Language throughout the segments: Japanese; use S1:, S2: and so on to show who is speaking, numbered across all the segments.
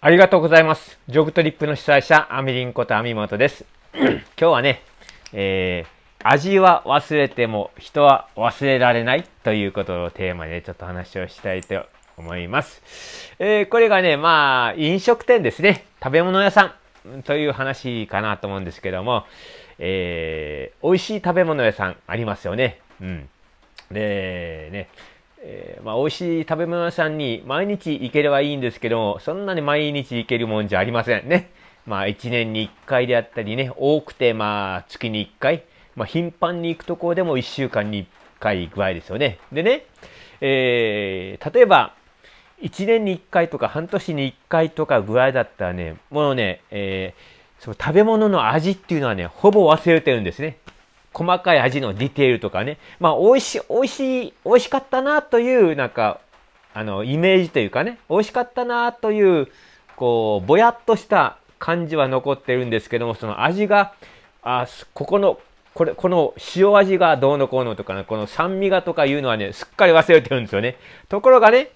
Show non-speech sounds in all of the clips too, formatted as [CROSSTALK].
S1: ありがとうございます。ジョグトリップの主催者、アミリンことアミモトです。[CLEARS THROAT] 今日はね、えー、味は忘れても人は忘れられないということをテーマでちょっと話をしたいと思います。えー、これがね、まあ、飲食店ですね。食べ物屋さんという話かなと思うんですけども、えー、美味しい食べ物屋さんありますよね。うん。で、ね、えー、まあ、美味しい食べ物屋さんに毎日行ければいいんですけど、そんなに毎日行けるもんじゃありませんね。まあ、1年に1回であったりね、多くて、まあ、月に1回、まあ、頻繁に行くところでも1週間に1回具合ですよね。でね、えー、例えば、1年に1回とか半年に1回とかぐらいだったらね、もうね、えー、その食べ物の味っていうのはね、ほぼ忘れてるんですね。細かい味のディテールとかね、まあ、美味しい、美味しい、美味しかったなという、なんか、あの、イメージというかね、美味しかったなという、こう、ぼやっとした感じは残ってるんですけども、その味が、あ、ここの、これ、この塩味がどうのこうのとか、ね、この酸味がとかいうのはね、すっかり忘れてるんですよね。ところがね、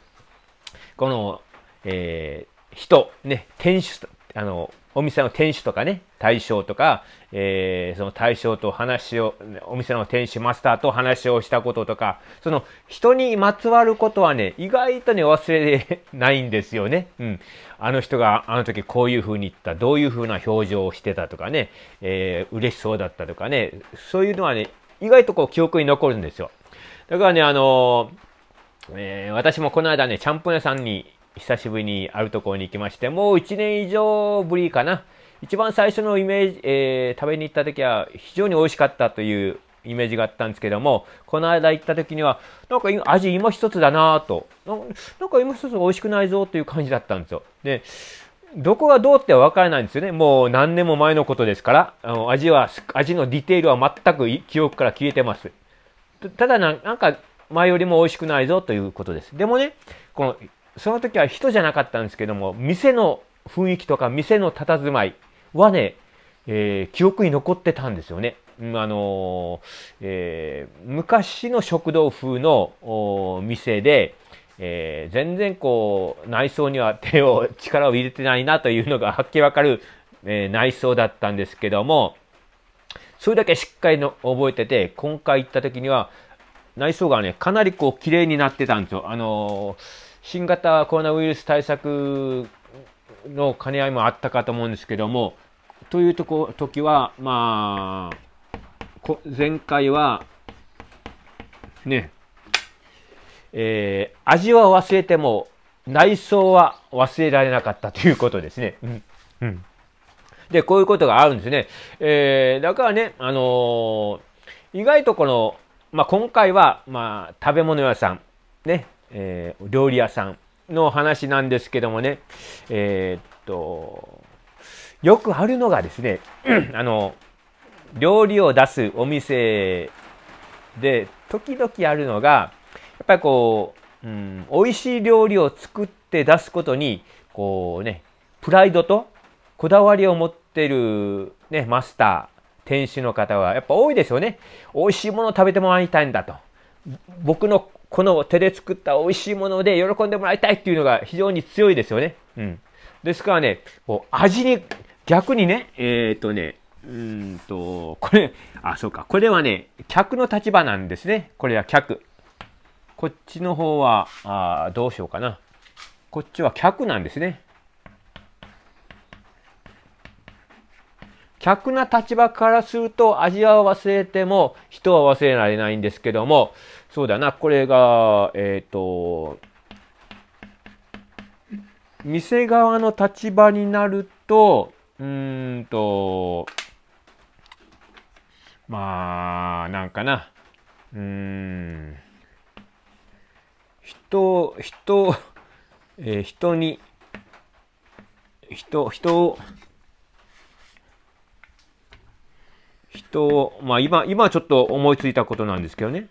S1: この、えー、人、ね、店主、あの、お店の店主とかね、大将とか、えー、その大将と話を、お店の店主マスターと話をしたこととか、その人にまつわることはね、意外とね、忘れないんですよね。うん。あの人があの時こういう風に言った、どういう風な表情をしてたとかね、えー、嬉しそうだったとかね、そういうのはね、意外とこう記憶に残るんですよ。だからね、あのー、えー、私もこの間ね、ちゃんぽん屋さんに久しぶりにあるところに行きまして、もう1年以上ぶりかな。一番最初のイメージ、えー、食べに行った時は非常に美味しかったというイメージがあったんですけども、この間行った時には、なんか味今一つだなぁとな、なんか今一つ美味しくないぞという感じだったんですよ。で、どこがどうってわからないんですよね。もう何年も前のことですから、あの味は、味のディテールは全く記憶から消えてます。ただなんか前よりも美味しくないぞということです。でもね、このその時は人じゃなかったんですけども、店の雰囲気とか店の佇まいはね、えー、記憶に残ってたんですよね。あのえー、昔の食堂風の店で、えー、全然こう内装には手を力を入れてないなというのが [LAUGHS] はっきりわかる、えー、内装だったんですけどもそれだけしっかりの覚えてて今回行った時には内装がねかなりこう綺麗になってたんですよ。あのー新型コロナウイルス対策の兼ね合いもあったかと思うんですけども、というとこ時は、まあ、前回は、ね、えー、味は忘れても内装は忘れられなかったということですね。うんうん、で、こういうことがあるんですね。えー、だからね、あのー、意外とこの、まあ、今回は、まあ、食べ物屋さん、ね、えー、料理屋さんの話なんですけどもね、えー、っと、よくあるのがですね、[CLEARS THROAT] あの、料理を出すお店で、時々あるのが、やっぱりこう、うん、美味しい料理を作って出すことに、こうね、プライドとこだわりを持ってる、ね、マスター、店主の方はやっぱ多いですよね。美味しいものを食べてもらいたいんだと。僕のこの手で作った美味しいもので喜んでもらいたいっていうのが非常に強いですよね。うん。ですからね、こう味に、逆にね、えっ、ー、とね、うんと、これ、あ、そうか。これはね、客の立場なんですね。これは客。こっちの方は、あどうしようかな。こっちは客なんですね。客な立場からすると味は忘れても人は忘れられないんですけども、そうだな、これが、えっ、ー、と、店側の立場になると、うんと、まあ、なんかな、うん、人、人、えー、人に、人、人を、と、まあ今、今ちょっと思いついたことなんですけどね。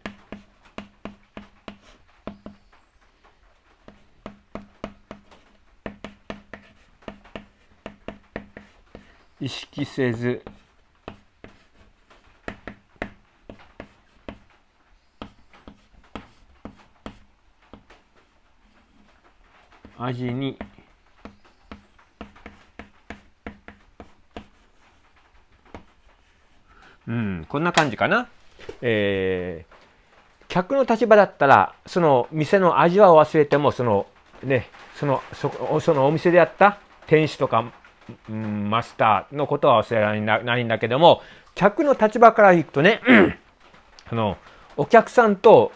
S1: 意識せず味にうん、こんな感じかな。えー、客の立場だったら、その店の味は忘れても、その、ね、その、そそのお店でやった店主とか、うん、マスターのことは忘れられないんだけども、客の立場からいくとね、あ [CLEARS THROAT] の、お客さんと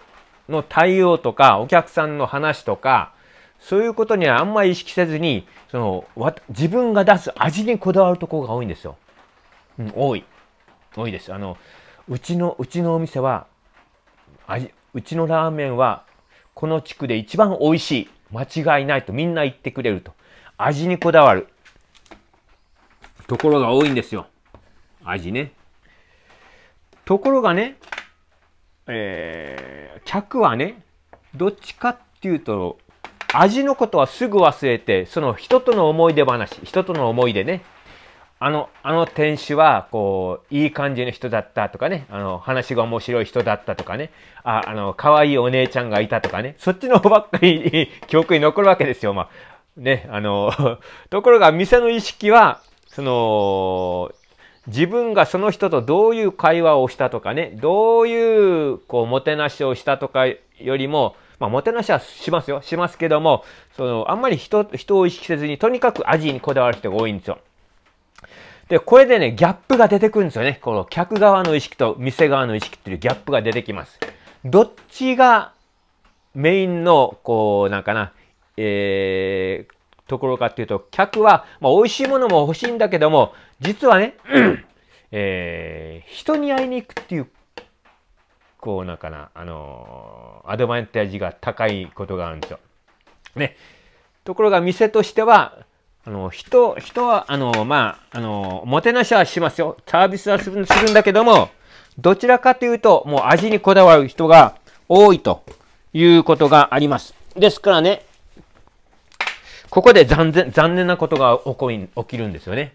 S1: の対応とか、お客さんの話とか、そういうことにはあんまり意識せずに、その、自分が出す味にこだわるところが多いんですよ。うん、多い。多いです。あのうちのうちのお店はうちのラーメンはこの地区で一番美味しい間違いないとみんな言ってくれると味にこだわるところが多いんですよ味ねところがねえー、客はねどっちかっていうと味のことはすぐ忘れてその人との思い出話人との思い出ねあの、あの店主は、こう、いい感じの人だったとかね、あの、話が面白い人だったとかね、あ、あの、可愛いお姉ちゃんがいたとかね、そっちの方ばっかり [LAUGHS] 記憶に残るわけですよ、まあ。ね、あの、[LAUGHS] ところが店の意識は、その、自分がその人とどういう会話をしたとかね、どういう、こう、もてなしをしたとかよりも、まあ、もてなしはしますよ、しますけども、その、あんまり人、人を意識せずに、とにかく味にこだわる人が多いんですよ。で、これでね、ギャップが出てくるんですよね。この客側の意識と店側の意識っていうギャップが出てきます。どっちがメインの、こう、なんかな、えー、ところかっていうと、客は、まあ、美味しいものも欲しいんだけども、実はね、えー、人に会いに行くっていう、こう、なんかな、あのー、アドバンテージが高いことがあるんですよ。ね。ところが店としては、あの、人、人は、あの、まあ、あの、もてなしはしますよ。サービスはするするんだけども、どちらかというと、もう味にこだわる人が多いということがあります。ですからね、ここで残念、残念なことが起こり、起きるんですよね。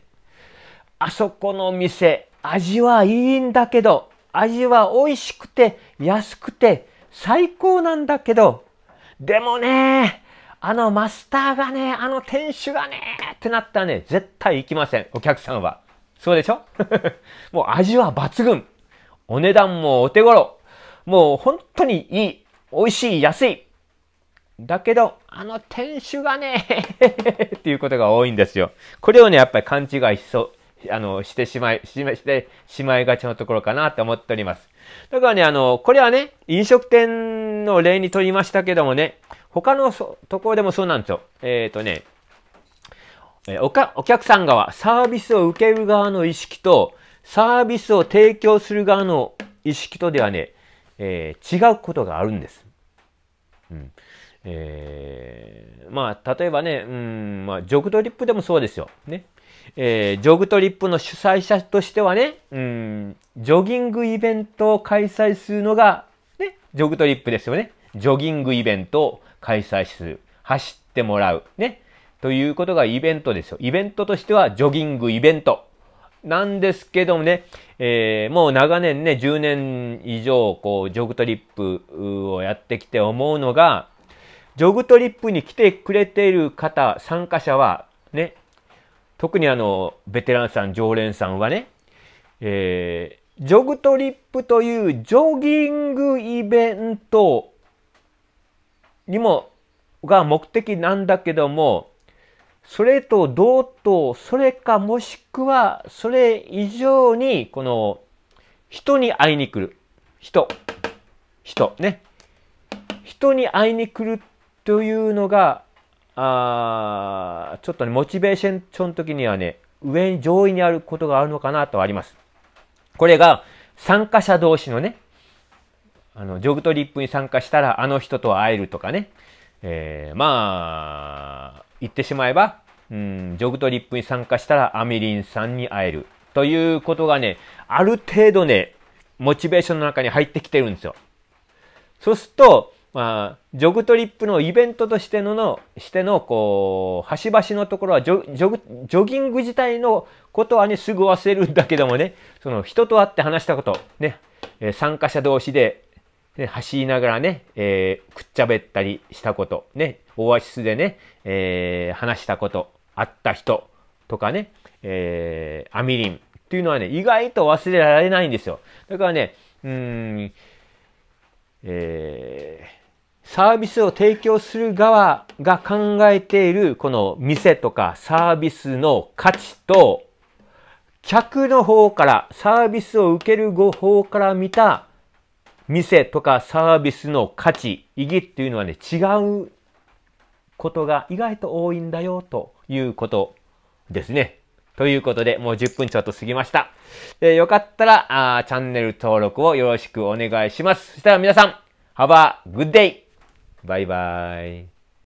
S1: あそこの店、味はいいんだけど、味は美味しくて、安くて、最高なんだけど、でもね、あのマスターがね、あの店主がね、ってなったらね、絶対行きません。お客さんは。そうでしょ [LAUGHS] もう味は抜群。お値段もお手頃。もう本当にいい。美味しい。安い。だけど、あの店主がね、[LAUGHS] っていうことが多いんですよ。これをね、やっぱり勘違いしそう、あの、してしまい、しま、してしまいがちのところかなって思っております。だからね、あの、これはね、飲食店の例にとりましたけどもね、他のところでもそうなんですよ。えっ、ー、とね、えおか、お客さん側、サービスを受ける側の意識と、サービスを提供する側の意識とではね、えー、違うことがあるんです。うん。えー、まあ、例えばね、うん、まあ、ジョグトリップでもそうですよ。ね。えー、ジョグトリップの主催者としてはね、うん、ジョギングイベントを開催するのが、ね、ジョグトリップですよね。ジョギングイベントを開催する。走ってもらう。ね。ということがイベントですよ。イベントとしてはジョギングイベント。なんですけどもね、えー、もう長年ね、10年以上、こう、ジョグトリップをやってきて思うのが、ジョグトリップに来てくれている方、参加者は、ね、特にあの、ベテランさん、常連さんはね、えー、ジョグトリップというジョギングイベントにも、が目的なんだけども、それと同等、それかもしくは、それ以上に、この、人に会いに来る。人。人。ね。人に会いに来るというのが、あちょっとね、モチベーションの時にはね、上に上位にあることがあるのかなとあります。これが参加者同士のね、あの、ジョグトリップに参加したらあの人と会えるとかね、えー、まあ、言ってしまえば、うん、ジョグトリップに参加したらアミリンさんに会えるということがね、ある程度ね、モチベーションの中に入ってきてるんですよ。そうすると、まあ、ジョグトリップのイベントとしてのの、しての、こう、端々のところはジョ、ジョグ、ジョギング自体のことはね、すぐ忘れるんだけどもね、その人と会って話したこと、ね、参加者同士でね、走りながらね、えー、くっちゃべったりしたこと、ね、オアシスでね、えー、話したこと、会った人とかね、えー、アミリンっていうのはね、意外と忘れられないんですよ。だからね、うん、えー、サービスを提供する側が考えているこの店とかサービスの価値と、客の方から、サービスを受ける方から見た店とかサービスの価値、意義っていうのはね、違うことが意外と多いんだよということですね。ということで、もう10分ちょっと過ぎました。えー、よかったらあ、チャンネル登録をよろしくお願いします。そしたら皆さん、Have a good day! バイバイ。